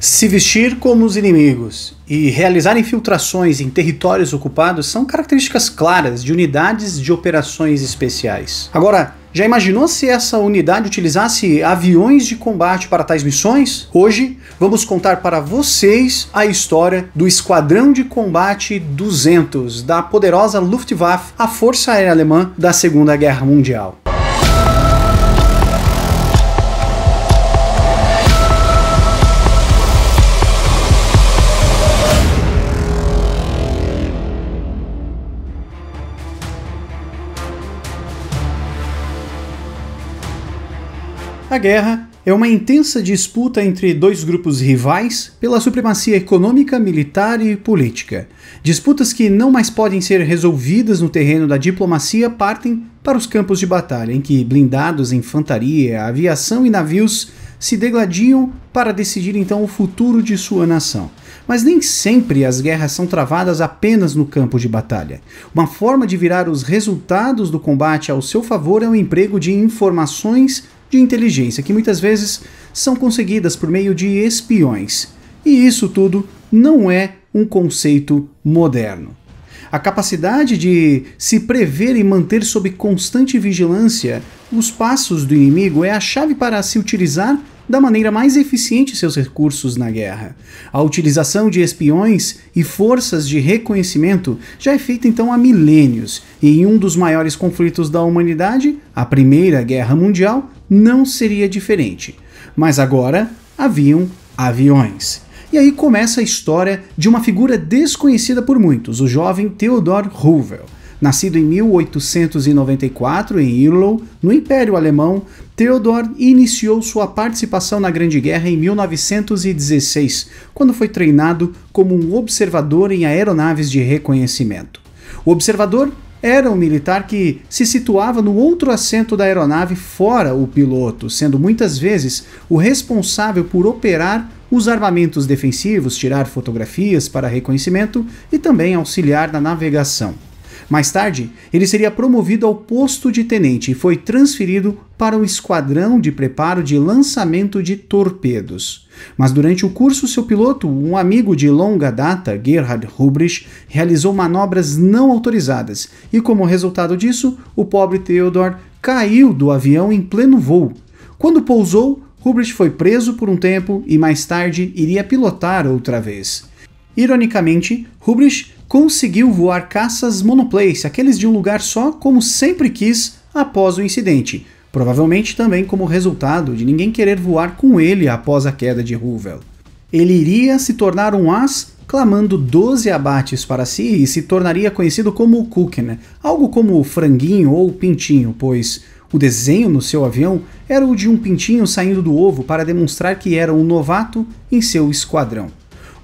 Se vestir como os inimigos e realizar infiltrações em territórios ocupados são características claras de unidades de operações especiais. Agora, já imaginou se essa unidade utilizasse aviões de combate para tais missões? Hoje vamos contar para vocês a história do Esquadrão de Combate 200 da poderosa Luftwaffe, a Força Aérea Alemã da Segunda Guerra Mundial. Primeira Guerra é uma intensa disputa entre dois grupos rivais pela supremacia econômica, militar e política. Disputas que não mais podem ser resolvidas no terreno da diplomacia partem para os campos de batalha, em que blindados, infantaria, aviação e navios se degladiam para decidir então o futuro de sua nação. Mas nem sempre as guerras são travadas apenas no campo de batalha. Uma forma de virar os resultados do combate ao seu favor é o emprego de informações de inteligência que muitas vezes são conseguidas por meio de espiões. E isso tudo não é um conceito moderno. A capacidade de se prever e manter sob constante vigilância os passos do inimigo é a chave para se utilizar da maneira mais eficiente seus recursos na guerra. A utilização de espiões e forças de reconhecimento já é feita então há milênios, e em um dos maiores conflitos da humanidade, a Primeira Guerra Mundial, não seria diferente. Mas agora haviam aviões. E aí começa a história de uma figura desconhecida por muitos, o jovem Theodor Roosevelt. Nascido em 1894 em Irlow, no Império Alemão, Theodor iniciou sua participação na Grande Guerra em 1916, quando foi treinado como um observador em aeronaves de reconhecimento. O observador era um militar que se situava no outro assento da aeronave fora o piloto, sendo muitas vezes o responsável por operar os armamentos defensivos, tirar fotografias para reconhecimento e também auxiliar na navegação. Mais tarde, ele seria promovido ao posto de tenente e foi transferido para o esquadrão de preparo de lançamento de torpedos. Mas durante o curso, seu piloto, um amigo de longa data, Gerhard Rubrich, realizou manobras não autorizadas e, como resultado disso, o pobre Theodor caiu do avião em pleno voo. Quando pousou, Rubrich foi preso por um tempo e mais tarde iria pilotar outra vez. Ironicamente, Rubrich conseguiu voar caças monoplace, aqueles de um lugar só, como sempre quis após o incidente, provavelmente também como resultado de ninguém querer voar com ele após a queda de Hoovel. Ele iria se tornar um as clamando 12 abates para si e se tornaria conhecido como o Kuchen, algo como o franguinho ou o pintinho, pois o desenho no seu avião era o de um pintinho saindo do ovo para demonstrar que era um novato em seu esquadrão.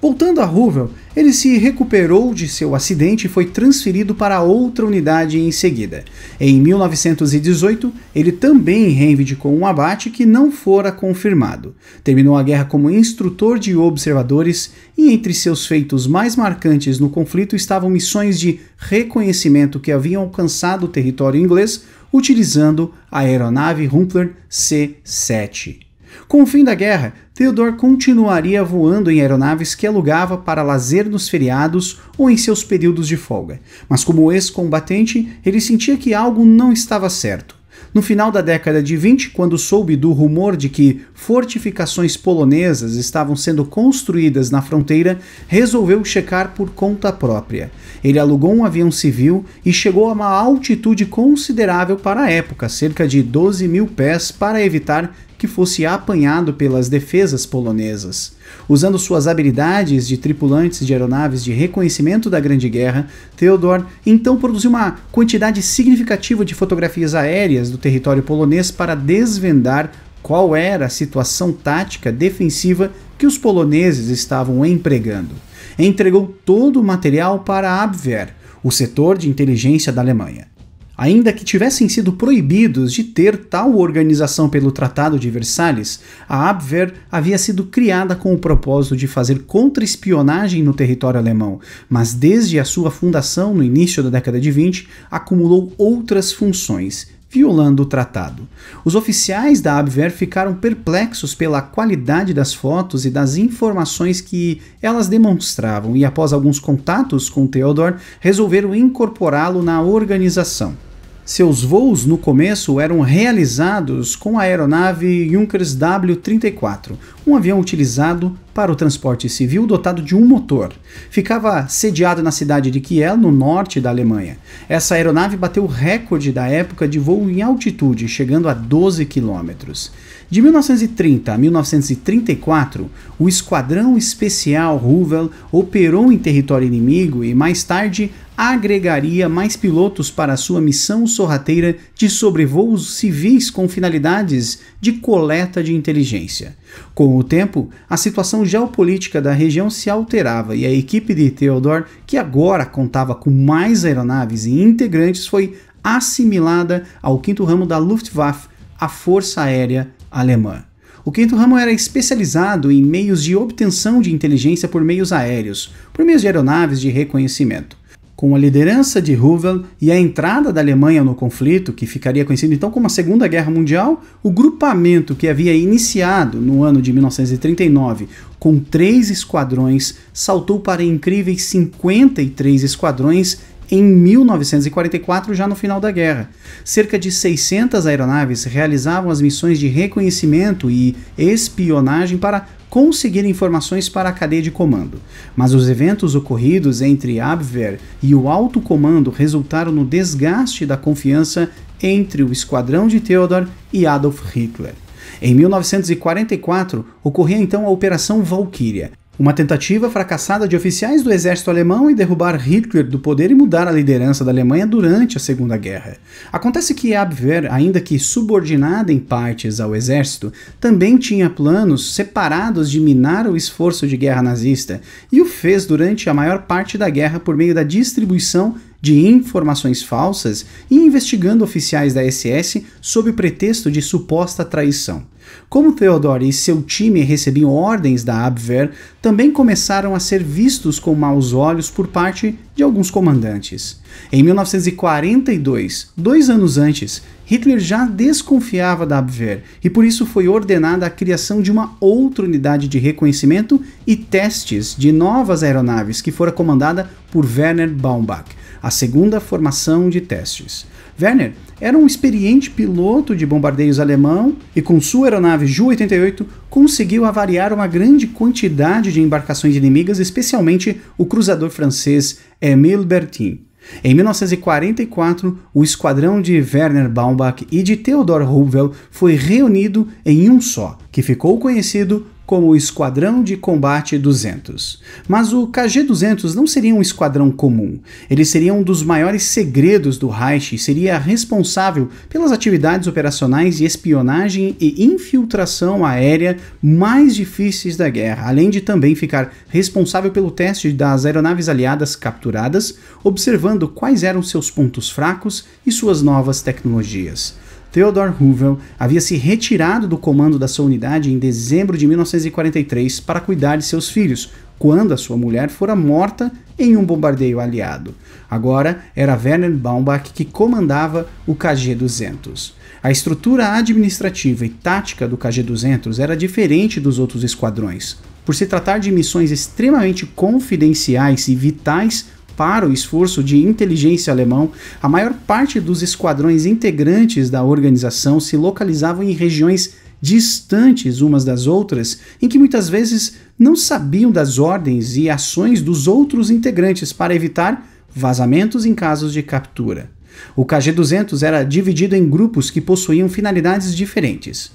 Voltando a Ruvel, ele se recuperou de seu acidente e foi transferido para outra unidade em seguida. Em 1918, ele também reivindicou um abate que não fora confirmado. Terminou a guerra como instrutor de observadores e entre seus feitos mais marcantes no conflito estavam missões de reconhecimento que haviam alcançado o território inglês utilizando a aeronave Rumpler C-7. Com o fim da guerra, Theodore continuaria voando em aeronaves que alugava para lazer nos feriados ou em seus períodos de folga. Mas como ex-combatente, ele sentia que algo não estava certo. No final da década de 20, quando soube do rumor de que fortificações polonesas estavam sendo construídas na fronteira, resolveu checar por conta própria. Ele alugou um avião civil e chegou a uma altitude considerável para a época, cerca de 12 mil pés, para evitar que fosse apanhado pelas defesas polonesas. Usando suas habilidades de tripulantes de aeronaves de reconhecimento da Grande Guerra, Theodor então produziu uma quantidade significativa de fotografias aéreas do território polonês para desvendar qual era a situação tática defensiva que os poloneses estavam empregando. Entregou todo o material para a Abwehr, o setor de inteligência da Alemanha. Ainda que tivessem sido proibidos de ter tal organização pelo Tratado de Versalhes, a Abwehr havia sido criada com o propósito de fazer contra-espionagem no território alemão, mas desde a sua fundação no início da década de 20 acumulou outras funções, violando o tratado. Os oficiais da Abwehr ficaram perplexos pela qualidade das fotos e das informações que elas demonstravam e após alguns contatos com Theodor, resolveram incorporá-lo na organização. Seus voos no começo eram realizados com a aeronave Junkers W-34, um avião utilizado para o transporte civil dotado de um motor. Ficava sediado na cidade de Kiel, no norte da Alemanha. Essa aeronave bateu o recorde da época de voo em altitude, chegando a 12 quilômetros. De 1930 a 1934, o Esquadrão Especial Ruvel operou em território inimigo e mais tarde agregaria mais pilotos para sua missão sorrateira de sobrevoos civis com finalidades de coleta de inteligência. Com o tempo, a situação geopolítica da região se alterava e a equipe de Theodore, que agora contava com mais aeronaves e integrantes, foi assimilada ao quinto ramo da Luftwaffe, a Força Aérea Alemã. O quinto ramo era especializado em meios de obtenção de inteligência por meios aéreos, por meios de aeronaves de reconhecimento. Com a liderança de Hruvel e a entrada da Alemanha no conflito, que ficaria conhecido então como a Segunda Guerra Mundial, o grupamento que havia iniciado no ano de 1939 com três esquadrões saltou para incríveis 53 esquadrões em 1944, já no final da guerra. Cerca de 600 aeronaves realizavam as missões de reconhecimento e espionagem para conseguir informações para a cadeia de comando. Mas os eventos ocorridos entre Abwehr e o alto comando resultaram no desgaste da confiança entre o esquadrão de Theodor e Adolf Hitler. Em 1944, ocorria então a Operação Valkyria, uma tentativa fracassada de oficiais do exército alemão em derrubar Hitler do poder e mudar a liderança da Alemanha durante a Segunda Guerra. Acontece que Abwehr, ainda que subordinada em partes ao exército, também tinha planos separados de minar o esforço de guerra nazista e o fez durante a maior parte da guerra por meio da distribuição de informações falsas e investigando oficiais da SS sob o pretexto de suposta traição. Como Theodore e seu time recebiam ordens da Abwehr, também começaram a ser vistos com maus olhos por parte de alguns comandantes. Em 1942, dois anos antes, Hitler já desconfiava da Abwehr e por isso foi ordenada a criação de uma outra unidade de reconhecimento e testes de novas aeronaves que fora comandada por Werner Baumbach, a segunda formação de testes. Werner era um experiente piloto de bombardeiros alemão e, com sua aeronave Ju-88, conseguiu avariar uma grande quantidade de embarcações inimigas, especialmente o cruzador francês Émile Bertin. Em 1944, o esquadrão de Werner Baumbach e de Theodor Roosevelt foi reunido em um só, que ficou conhecido como o Esquadrão de Combate 200. Mas o KG-200 não seria um esquadrão comum. Ele seria um dos maiores segredos do Reich e seria responsável pelas atividades operacionais de espionagem e infiltração aérea mais difíceis da guerra, além de também ficar responsável pelo teste das aeronaves aliadas capturadas, observando quais eram seus pontos fracos e suas novas tecnologias. Theodore Roosevelt havia se retirado do comando da sua unidade em dezembro de 1943 para cuidar de seus filhos, quando a sua mulher fora morta em um bombardeio aliado. Agora era Werner Baumbach que comandava o KG-200. A estrutura administrativa e tática do KG-200 era diferente dos outros esquadrões. Por se tratar de missões extremamente confidenciais e vitais para o esforço de inteligência alemão, a maior parte dos esquadrões integrantes da organização se localizavam em regiões distantes umas das outras, em que muitas vezes não sabiam das ordens e ações dos outros integrantes para evitar vazamentos em casos de captura. O KG-200 era dividido em grupos que possuíam finalidades diferentes.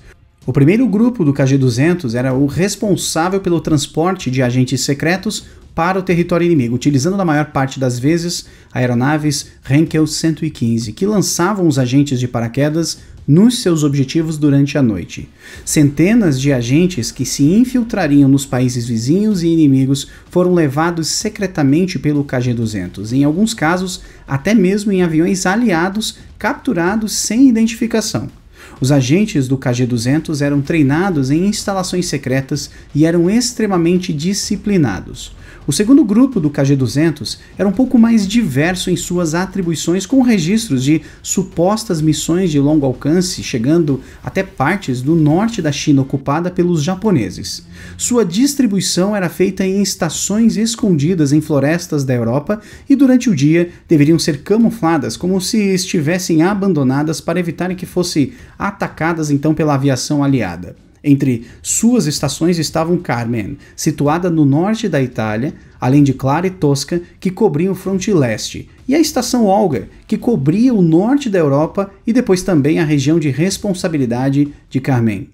O primeiro grupo do KG-200 era o responsável pelo transporte de agentes secretos para o território inimigo, utilizando na maior parte das vezes aeronaves Henkel 115, que lançavam os agentes de paraquedas nos seus objetivos durante a noite. Centenas de agentes que se infiltrariam nos países vizinhos e inimigos foram levados secretamente pelo KG-200, em alguns casos até mesmo em aviões aliados capturados sem identificação. Os agentes do KG-200 eram treinados em instalações secretas e eram extremamente disciplinados. O segundo grupo do KG200 era um pouco mais diverso em suas atribuições, com registros de supostas missões de longo alcance chegando até partes do norte da China ocupada pelos japoneses. Sua distribuição era feita em estações escondidas em florestas da Europa e durante o dia deveriam ser camufladas como se estivessem abandonadas para evitarem que fossem atacadas então pela aviação aliada. Entre suas estações estavam Carmen, situada no norte da Itália, além de Clara e Tosca, que cobriam o fronte leste, e a estação Olga, que cobria o norte da Europa e depois também a região de responsabilidade de Carmen.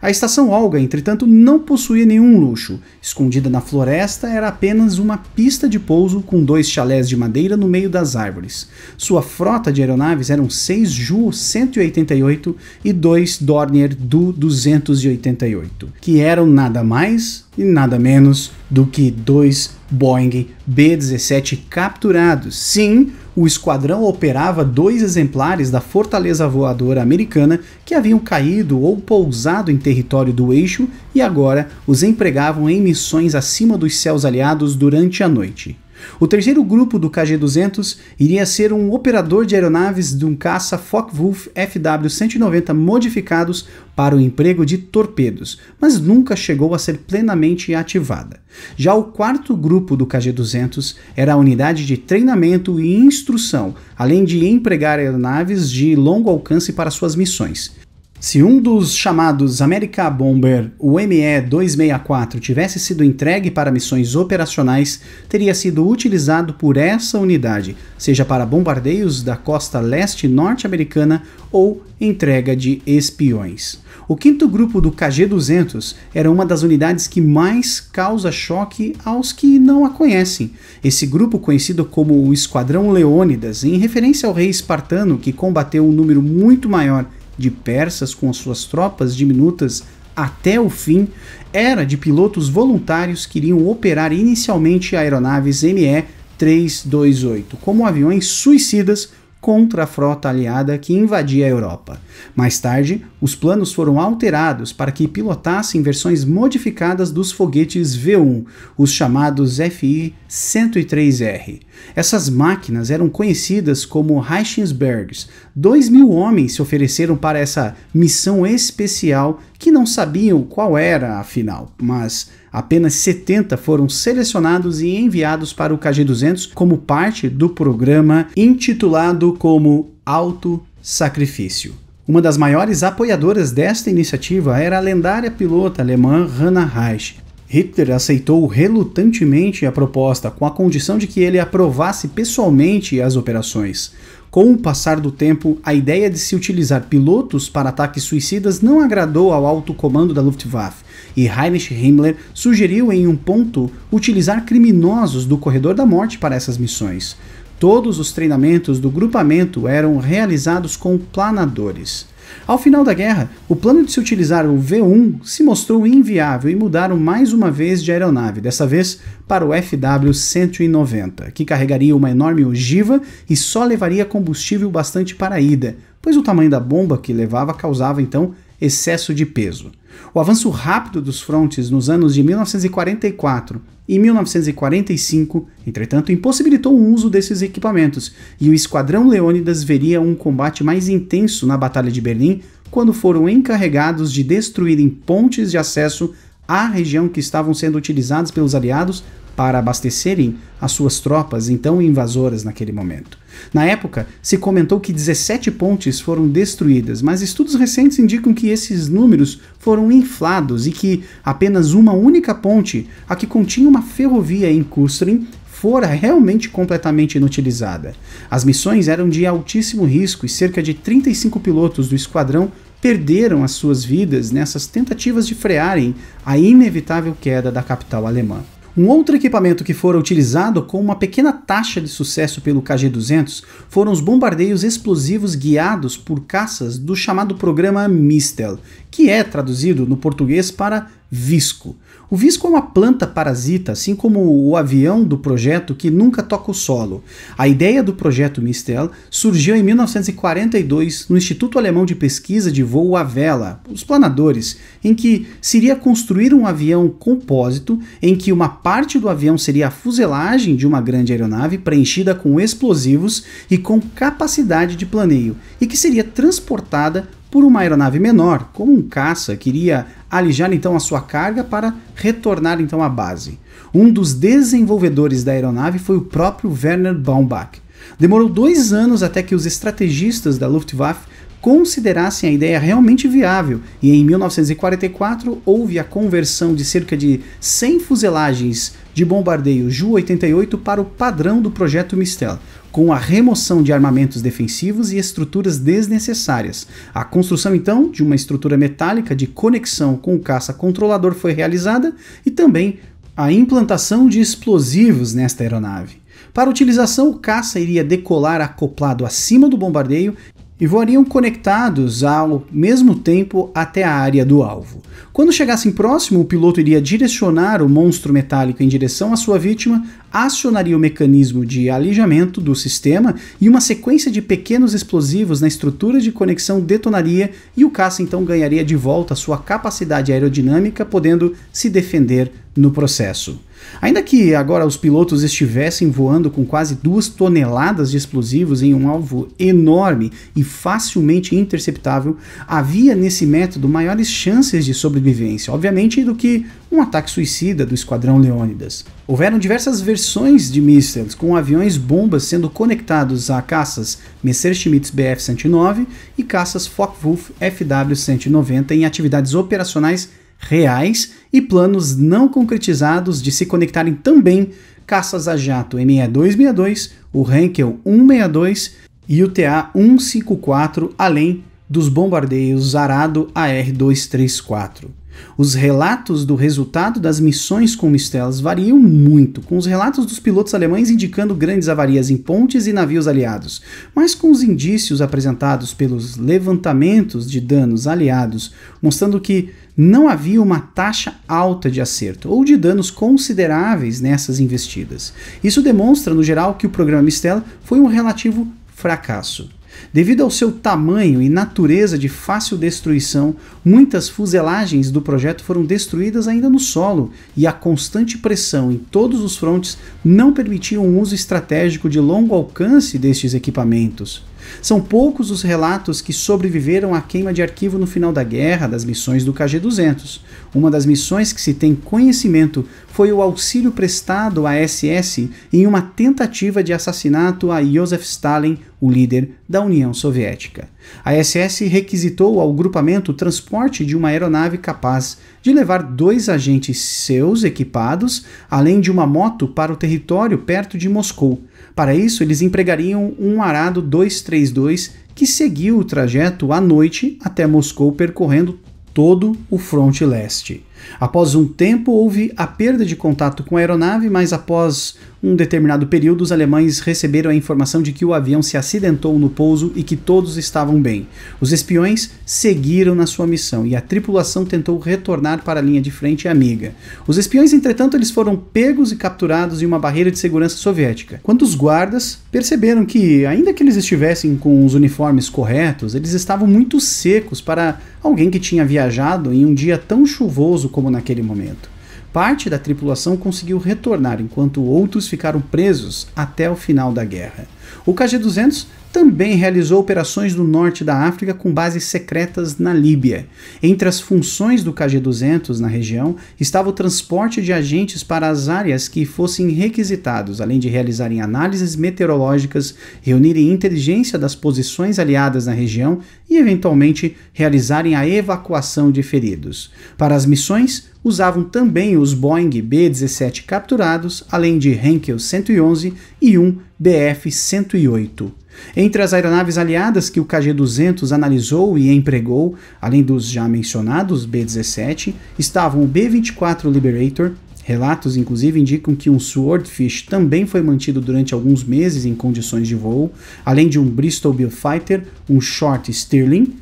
A estação Olga, entretanto, não possuía nenhum luxo. Escondida na floresta, era apenas uma pista de pouso com dois chalés de madeira no meio das árvores. Sua frota de aeronaves eram seis Ju 188 e dois Dornier Du 288, que eram nada mais e nada menos do que dois Boeing B-17 capturados. Sim, o esquadrão operava dois exemplares da fortaleza voadora americana que haviam caído ou pousado em território do eixo e agora os empregavam em missões acima dos céus aliados durante a noite. O terceiro grupo do KG-200 iria ser um operador de aeronaves de um caça Focke-Wulf FW-190 modificados para o emprego de torpedos, mas nunca chegou a ser plenamente ativada. Já o quarto grupo do KG-200 era a unidade de treinamento e instrução, além de empregar aeronaves de longo alcance para suas missões. Se um dos chamados America Bomber, o ME-264, tivesse sido entregue para missões operacionais, teria sido utilizado por essa unidade, seja para bombardeios da costa leste norte-americana ou entrega de espiões. O quinto grupo do KG-200 era uma das unidades que mais causa choque aos que não a conhecem. Esse grupo, conhecido como o Esquadrão Leônidas, em referência ao rei espartano que combateu um número muito maior de persas com suas tropas diminutas até o fim era de pilotos voluntários que iriam operar inicialmente aeronaves ME-328 como aviões suicidas contra a frota aliada que invadia a Europa. Mais tarde, os planos foram alterados para que pilotassem versões modificadas dos foguetes V1, os chamados FI-103R. Essas máquinas eram conhecidas como Reichensbergs. Dois mil homens se ofereceram para essa missão especial que não sabiam qual era, afinal, mas apenas 70 foram selecionados e enviados para o KG-200 como parte do programa intitulado como Alto Sacrifício. Uma das maiores apoiadoras desta iniciativa era a lendária pilota alemã Hannah Reich. Hitler aceitou relutantemente a proposta, com a condição de que ele aprovasse pessoalmente as operações. Com o passar do tempo, a ideia de se utilizar pilotos para ataques suicidas não agradou ao alto comando da Luftwaffe, e Heinrich Himmler sugeriu em um ponto utilizar criminosos do corredor da morte para essas missões. Todos os treinamentos do grupamento eram realizados com planadores. Ao final da guerra, o plano de se utilizar o V-1 se mostrou inviável e mudaram mais uma vez de aeronave, dessa vez para o FW-190, que carregaria uma enorme ogiva e só levaria combustível bastante para a ida, pois o tamanho da bomba que levava causava então excesso de peso. O avanço rápido dos frontes nos anos de 1944 e 1945, entretanto, impossibilitou o uso desses equipamentos, e o Esquadrão Leônidas veria um combate mais intenso na Batalha de Berlim quando foram encarregados de destruírem pontes de acesso à região que estavam sendo utilizados pelos aliados para abastecerem as suas tropas então invasoras naquele momento. Na época, se comentou que 17 pontes foram destruídas, mas estudos recentes indicam que esses números foram inflados e que apenas uma única ponte, a que continha uma ferrovia em Kustrin, fora realmente completamente inutilizada. As missões eram de altíssimo risco e cerca de 35 pilotos do esquadrão perderam as suas vidas nessas tentativas de frearem a inevitável queda da capital alemã. Um outro equipamento que fora utilizado com uma pequena taxa de sucesso pelo KG-200 foram os bombardeios explosivos guiados por caças do chamado programa Mistel, que é traduzido no português para visco. O visco é uma planta parasita, assim como o avião do projeto que nunca toca o solo. A ideia do projeto Mistel surgiu em 1942 no Instituto Alemão de Pesquisa de Voo à Vela, os planadores, em que seria construir um avião compósito em que uma parte do avião seria a fuselagem de uma grande aeronave preenchida com explosivos e com capacidade de planeio, e que seria transportada por uma aeronave menor, como um caça que iria alijar então a sua carga para retornar então à base. Um dos desenvolvedores da aeronave foi o próprio Werner Baumbach. Demorou dois anos até que os estrategistas da Luftwaffe considerassem a ideia realmente viável, e em 1944 houve a conversão de cerca de 100 fuselagens de bombardeio Ju-88 para o padrão do projeto Mistel, com a remoção de armamentos defensivos e estruturas desnecessárias. A construção, então, de uma estrutura metálica de conexão com o caça controlador foi realizada e também a implantação de explosivos nesta aeronave. Para utilização, o caça iria decolar acoplado acima do bombardeio e voariam conectados ao mesmo tempo até a área do alvo. Quando chegassem próximo, o piloto iria direcionar o monstro metálico em direção à sua vítima, acionaria o mecanismo de alijamento do sistema e uma sequência de pequenos explosivos na estrutura de conexão detonaria e o caça então ganharia de volta sua capacidade aerodinâmica, podendo se defender no processo. Ainda que agora os pilotos estivessem voando com quase duas toneladas de explosivos em um alvo enorme e facilmente interceptável, havia nesse método maiores chances de sobrevivência, obviamente, do que um ataque suicida do esquadrão Leônidas. Houveram diversas versões de mísseis, com aviões-bombas sendo conectados a caças Messerschmitt Bf-109 e caças Focke-Wulf FW-190 em atividades operacionais reais e planos não concretizados de se conectarem também caças a jato me 262 o Henkel 162 e o TA 154, além dos bombardeios Arado AR-234. Os relatos do resultado das missões com estelas variam muito, com os relatos dos pilotos alemães indicando grandes avarias em pontes e navios aliados, mas com os indícios apresentados pelos levantamentos de danos aliados, mostrando que não havia uma taxa alta de acerto ou de danos consideráveis nessas investidas. Isso demonstra, no geral, que o programa Mistela foi um relativo fracasso. Devido ao seu tamanho e natureza de fácil destruição, muitas fuselagens do projeto foram destruídas ainda no solo, e a constante pressão em todos os frontes não permitiu um uso estratégico de longo alcance destes equipamentos. São poucos os relatos que sobreviveram à queima de arquivo no final da guerra das missões do KG-200. Uma das missões que se tem conhecimento foi o auxílio prestado à SS em uma tentativa de assassinato a Joseph Stalin, o líder da União Soviética. A SS requisitou ao grupamento o transporte de uma aeronave capaz de levar dois agentes seus equipados, além de uma moto, para o território perto de Moscou. Para isso, eles empregariam um arado 232 que seguiu o trajeto à noite até Moscou, percorrendo todo o fronte leste. Após um tempo, houve a perda de contato com a aeronave, mas após um determinado período, os alemães receberam a informação de que o avião se acidentou no pouso e que todos estavam bem. Os espiões seguiram na sua missão e a tripulação tentou retornar para a linha de frente amiga. Os espiões, entretanto, eles foram pegos e capturados em uma barreira de segurança soviética. Quando os guardas perceberam que, ainda que eles estivessem com os uniformes corretos, eles estavam muito secos para alguém que tinha viajado em um dia tão chuvoso como naquele momento. Parte da tripulação conseguiu retornar, enquanto outros ficaram presos até o final da guerra. O KG-200 também realizou operações no norte da África com bases secretas na Líbia. Entre as funções do KG-200 na região estava o transporte de agentes para as áreas que fossem requisitados, além de realizarem análises meteorológicas, reunirem inteligência das posições aliadas na região e, eventualmente, realizarem a evacuação de feridos. Para as missões, usavam também os Boeing B-17 capturados, além de Henkel 111 e um BF-108. Entre as aeronaves aliadas que o KG-200 analisou e empregou, além dos já mencionados B-17, estavam o B-24 Liberator, Relatos, inclusive, indicam que um Swordfish também foi mantido durante alguns meses em condições de voo, além de um Bristol Bill Fighter, um Short Stirling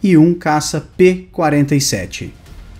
e um caça P-47.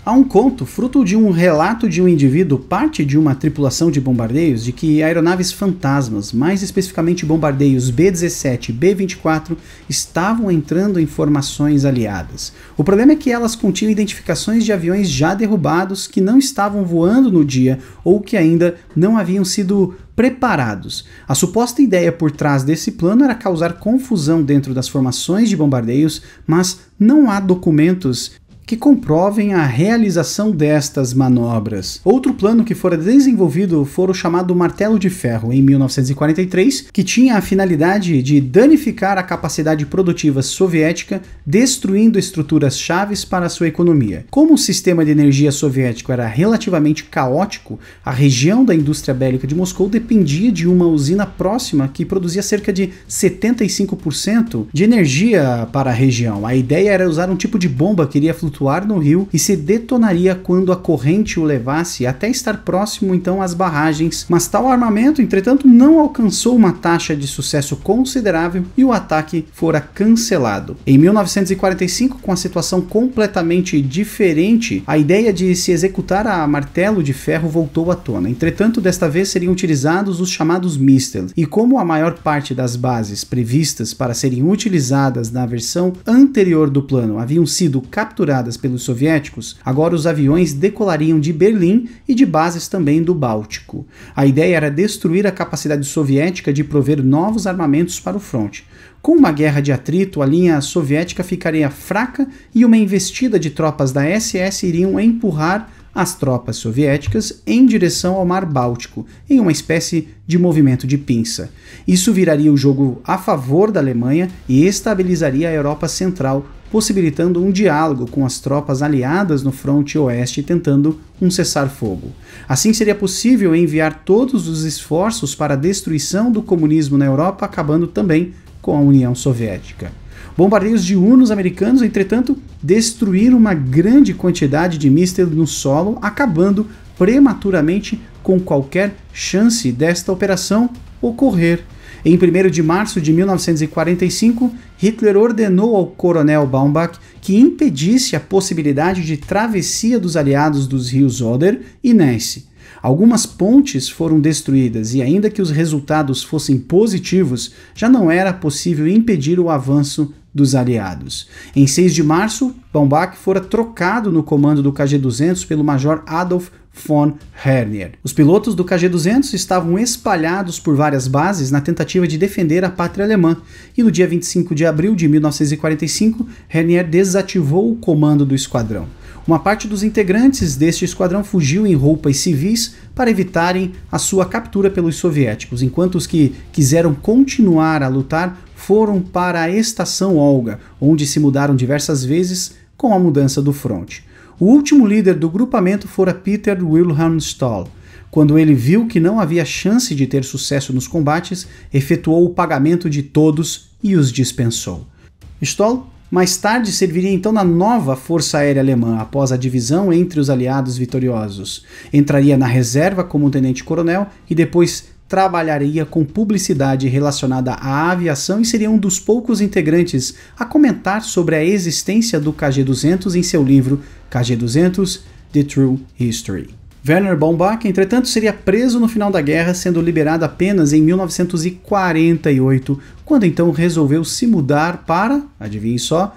Há um conto, fruto de um relato de um indivíduo, parte de uma tripulação de bombardeios, de que aeronaves fantasmas, mais especificamente bombardeios B-17 e B-24, estavam entrando em formações aliadas. O problema é que elas continham identificações de aviões já derrubados que não estavam voando no dia ou que ainda não haviam sido preparados. A suposta ideia por trás desse plano era causar confusão dentro das formações de bombardeios, mas não há documentos que comprovem a realização destas manobras. Outro plano que fora desenvolvido foi o chamado Martelo de Ferro, em 1943, que tinha a finalidade de danificar a capacidade produtiva soviética, destruindo estruturas chaves para sua economia. Como o sistema de energia soviético era relativamente caótico, a região da indústria bélica de Moscou dependia de uma usina próxima que produzia cerca de 75% de energia para a região. A ideia era usar um tipo de bomba que iria flutuar flutuar no rio e se detonaria quando a corrente o levasse até estar próximo então às barragens, mas tal armamento, entretanto, não alcançou uma taxa de sucesso considerável e o ataque fora cancelado. Em 1945, com a situação completamente diferente, a ideia de se executar a martelo de ferro voltou à tona. Entretanto, desta vez seriam utilizados os chamados mistel, e como a maior parte das bases previstas para serem utilizadas na versão anterior do plano haviam sido capturadas pelos soviéticos, agora os aviões decolariam de Berlim e de bases também do Báltico. A ideia era destruir a capacidade soviética de prover novos armamentos para o fronte. Com uma guerra de atrito, a linha soviética ficaria fraca e uma investida de tropas da SS iriam empurrar as tropas soviéticas em direção ao Mar Báltico, em uma espécie de movimento de pinça. Isso viraria o jogo a favor da Alemanha e estabilizaria a Europa Central possibilitando um diálogo com as tropas aliadas no fronte oeste tentando um cessar-fogo. Assim seria possível enviar todos os esforços para a destruição do comunismo na Europa, acabando também com a União Soviética. Bombardeios Unos americanos, entretanto, destruíram uma grande quantidade de mísseis no solo, acabando prematuramente com qualquer chance desta operação ocorrer. Em 1 de março de 1945, Hitler ordenou ao coronel Baumbach que impedisse a possibilidade de travessia dos aliados dos rios Oder e Nesse. Algumas pontes foram destruídas e, ainda que os resultados fossem positivos, já não era possível impedir o avanço dos aliados. Em 6 de março, Baumbach fora trocado no comando do KG-200 pelo major Adolf von Hernier. Os pilotos do KG-200 estavam espalhados por várias bases na tentativa de defender a pátria alemã, e no dia 25 de abril de 1945, Hernier desativou o comando do esquadrão. Uma parte dos integrantes deste esquadrão fugiu em roupas civis para evitarem a sua captura pelos soviéticos, enquanto os que quiseram continuar a lutar foram para a Estação Olga, onde se mudaram diversas vezes com a mudança do fronte. O último líder do grupamento fora Peter Wilhelm Stahl. Quando ele viu que não havia chance de ter sucesso nos combates, efetuou o pagamento de todos e os dispensou. Stoll mais tarde serviria então na nova Força Aérea Alemã, após a divisão entre os aliados vitoriosos. Entraria na reserva como tenente-coronel e depois trabalharia com publicidade relacionada à aviação e seria um dos poucos integrantes a comentar sobre a existência do KG-200 em seu livro KG-200 The True History. Werner Baumbach, entretanto, seria preso no final da guerra, sendo liberado apenas em 1948, quando então resolveu se mudar para, adivinhe só,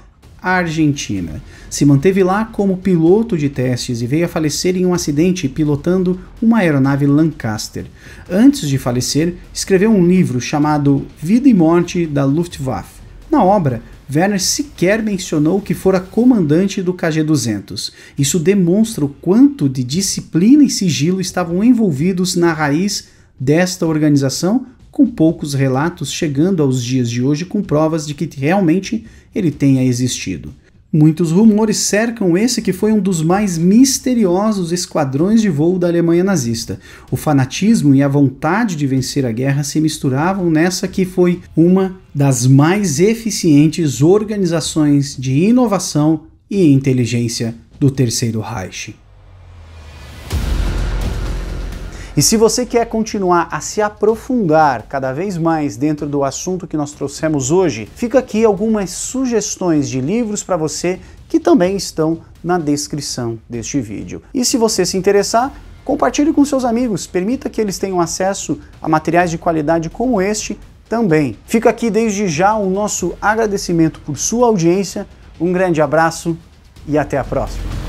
Argentina. Se manteve lá como piloto de testes e veio a falecer em um acidente pilotando uma aeronave Lancaster. Antes de falecer, escreveu um livro chamado Vida e Morte da Luftwaffe. Na obra, Werner sequer mencionou que fora comandante do KG-200. Isso demonstra o quanto de disciplina e sigilo estavam envolvidos na raiz desta organização com poucos relatos chegando aos dias de hoje com provas de que realmente ele tenha existido. Muitos rumores cercam esse que foi um dos mais misteriosos esquadrões de voo da Alemanha nazista. O fanatismo e a vontade de vencer a guerra se misturavam nessa que foi uma das mais eficientes organizações de inovação e inteligência do Terceiro Reich. E se você quer continuar a se aprofundar cada vez mais dentro do assunto que nós trouxemos hoje, fica aqui algumas sugestões de livros para você que também estão na descrição deste vídeo. E se você se interessar, compartilhe com seus amigos, permita que eles tenham acesso a materiais de qualidade como este também. Fica aqui desde já o nosso agradecimento por sua audiência, um grande abraço e até a próxima!